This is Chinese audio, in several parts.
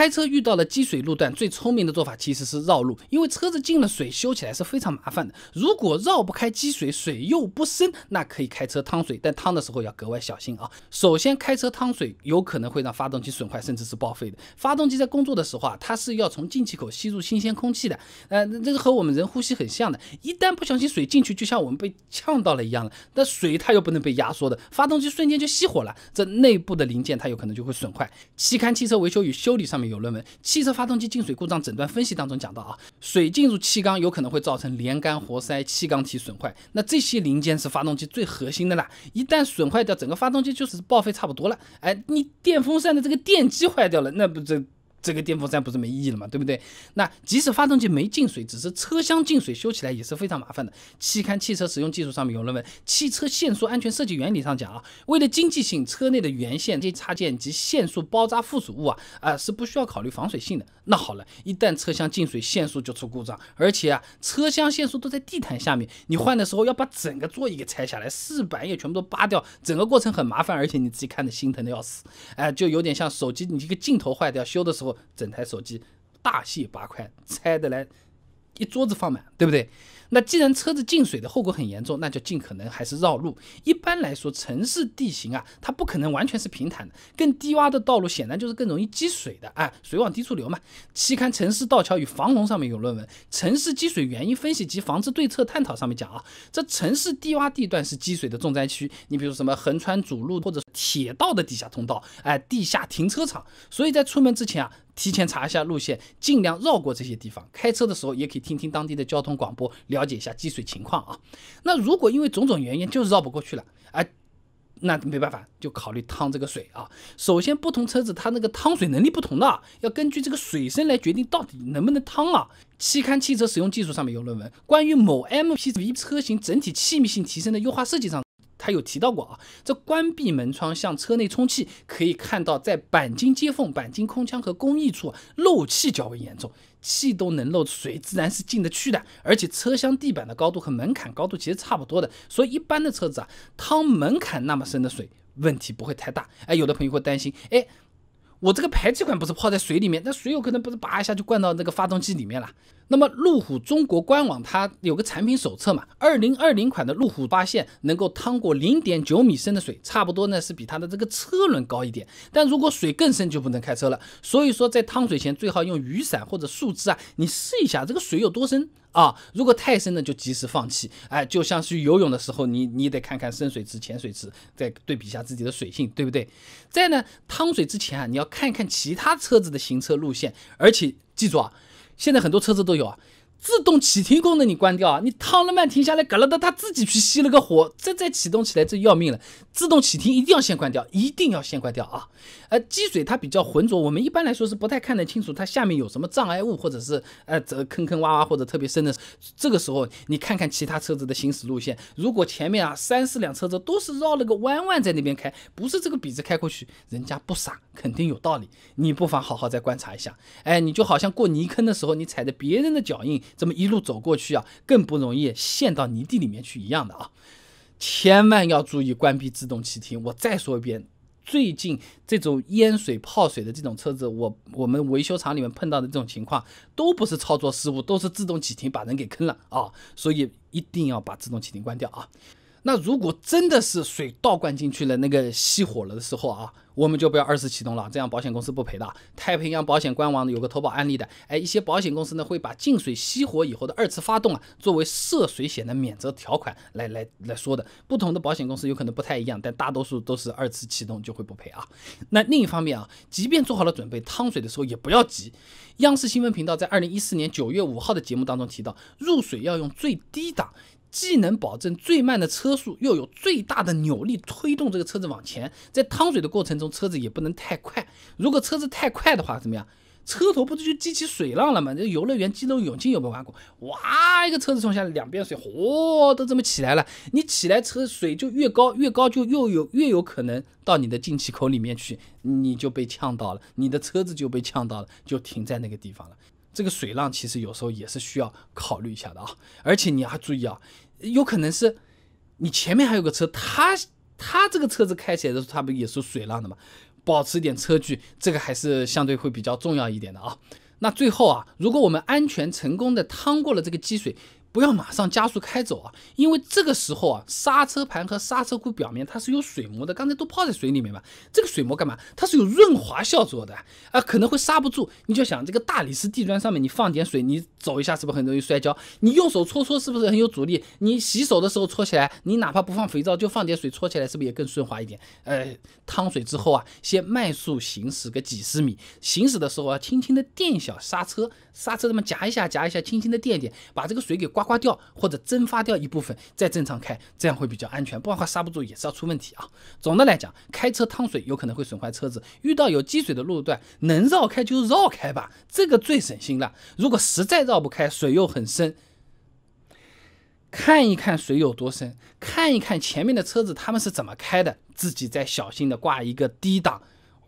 开车遇到了积水路段，最聪明的做法其实是绕路，因为车子进了水修起来是非常麻烦的。如果绕不开积水，水又不深，那可以开车趟水，但趟的时候要格外小心啊。首先，开车趟水有可能会让发动机损坏，甚至是报废的。发动机在工作的时候啊，它是要从进气口吸入新鲜空气的，呃，这个和我们人呼吸很像的。一旦不小心水进去，就像我们被呛到了一样了。那水它又不能被压缩的，发动机瞬间就熄火了，这内部的零件它有可能就会损坏。期刊《汽车维修与修理》上面。有论文，汽车发动机进水故障诊断分析当中讲到啊，水进入气缸有可能会造成连杆活塞、气缸体损坏。那这些零件是发动机最核心的啦，一旦损坏掉，整个发动机就是报废差不多了。哎，你电风扇的这个电机坏掉了，那不这。这个电风扇不是没意义了嘛，对不对？那即使发动机没进水，只是车厢进水，修起来也是非常麻烦的。期刊《汽车实用技术》上面有论文，《汽车限速安全设计原理》上讲啊，为了经济性，车内的原线、这插件及限速包扎附属物啊啊是不需要考虑防水性的。那好了，一旦车厢进水，限速就出故障，而且啊，车厢限速都在地毯下面，你换的时候要把整个座椅给拆下来，饰板也全部都扒掉，整个过程很麻烦，而且你自己看着心疼的要死，哎，就有点像手机，你一个镜头坏掉，修的时候。整台手机大卸八块，拆的来一桌子放满，对不对？那既然车子进水的后果很严重，那就尽可能还是绕路。一般来说，城市地形啊，它不可能完全是平坦的，更低洼的道路显然就是更容易积水的。哎，水往低处流嘛。期刊《城市道桥与防洪》上面有论文《城市积水原因分析及防治对策探讨》，上面讲啊，这城市低洼地段是积水的重灾区。你比如什么横穿主路或者铁道的地下通道，哎，地下停车场。所以在出门之前啊。提前查一下路线，尽量绕过这些地方。开车的时候也可以听听当地的交通广播，了解一下积水情况啊。那如果因为种种原因就是绕不过去了，哎，那没办法，就考虑趟这个水啊。首先，不同车子它那个趟水能力不同的，要根据这个水深来决定到底能不能趟啊。期刊《汽车使用技术》上面有论文，关于某 MPV 车型整体气密性提升的优化设计上。有提到过啊，这关闭门窗向车内充气，可以看到在钣金接缝、钣金空腔和工艺处漏气较为严重，气都能漏，水自然是进得去的。而且车厢地板的高度和门槛高度其实差不多的，所以一般的车子啊，趟门槛那么深的水，问题不会太大。哎，有的朋友会担心，哎，我这个排气管不是泡在水里面，那水有可能不是拔一下就灌到那个发动机里面了？那么，路虎中国官网它有个产品手册嘛？二零二零款的路虎发现能够趟过零点九米深的水，差不多呢是比它的这个车轮高一点。但如果水更深，就不能开车了。所以说，在趟水前最好用雨伞或者树枝啊，你试一下这个水有多深啊。如果太深呢，就及时放弃。哎，就像去游泳的时候，你你得看看深水池、浅水池，再对比一下自己的水性，对不对？再呢，趟水之前啊，你要看一看其他车子的行车路线，而且记住啊。现在很多车子都有啊。自动启停功能你关掉啊！你汤了慢停下来，嘎了的，它自己去熄了个火，再再启动起来，这要命了！自动启停一定要先关掉，一定要先关掉啊！呃，积水它比较浑浊，我们一般来说是不太看得清楚它下面有什么障碍物，或者是呃这坑坑洼洼或者特别深的。这个时候你看看其他车子的行驶路线，如果前面啊三四辆车子都是绕了个弯弯在那边开，不是这个笔直开过去，人家不傻，肯定有道理。你不妨好好再观察一下，哎，你就好像过泥坑的时候，你踩着别人的脚印。这么一路走过去啊，更不容易陷到泥地里面去一样的啊，千万要注意关闭自动启停。我再说一遍，最近这种淹水、泡水的这种车子，我我们维修厂里面碰到的这种情况，都不是操作失误，都是自动启停把人给坑了啊，所以一定要把自动启停关掉啊。那如果真的是水倒灌进去了，那个熄火了的时候啊，我们就不要二次启动了，这样保险公司不赔的。太平洋保险官网有个投保案例的，哎，一些保险公司呢会把进水熄火以后的二次发动啊，作为涉水险的免责条款来来来说的。不同的保险公司有可能不太一样，但大多数都是二次启动就会不赔啊。那另一方面啊，即便做好了准备，趟水的时候也不要急。央视新闻频道在二零一四年九月五号的节目当中提到，入水要用最低档。既能保证最慢的车速，又有最大的扭力推动这个车子往前。在趟水的过程中，车子也不能太快。如果车子太快的话，怎么样？车头不就激起水浪了吗？这游乐园激流勇进有没有玩过？哇，一个车子冲下来，两边水嚯都这么起来了。你起来车水就越高，越高就又有越有可能到你的进气口里面去，你就被呛到了，你的车子就被呛到了，就停在那个地方了。这个水浪其实有时候也是需要考虑一下的啊，而且你要注意啊，有可能是，你前面还有个车，他他这个车子开起来的时候，他不也是水浪的嘛？保持一点车距，这个还是相对会比较重要一点的啊。那最后啊，如果我们安全成功的趟过了这个积水。不要马上加速开走啊，因为这个时候啊，刹车盘和刹车库表面它是有水膜的，刚才都泡在水里面嘛。这个水膜干嘛？它是有润滑效作的啊，可能会刹不住。你就想这个大理石地砖上面你放点水，你走一下是不是很容易摔跤？你用手搓搓是不是很有阻力？你洗手的时候搓起来，你哪怕不放肥皂就放点水搓起来是不是也更顺滑一点？呃，淌水之后啊，先慢速行驶个几十米，行驶的时候啊，轻轻的垫小刹车，刹车这么夹一下夹一下，轻轻的垫一点，把这个水给刮。刮刮掉或者蒸发掉一部分，再正常开，这样会比较安全。不话刹不住也是要出问题啊。总的来讲，开车趟水有可能会损坏车子。遇到有积水的路段，能绕开就绕开吧，这个最省心了。如果实在绕不开，水又很深，看一看水有多深，看一看前面的车子他们是怎么开的，自己再小心的挂一个低档，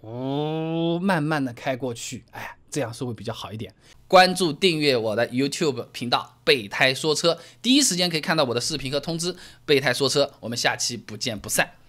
呜，慢慢的开过去，哎。这样是会比较好一点。关注订阅我的 YouTube 频道“备胎说车”，第一时间可以看到我的视频和通知。“备胎说车”，我们下期不见不散。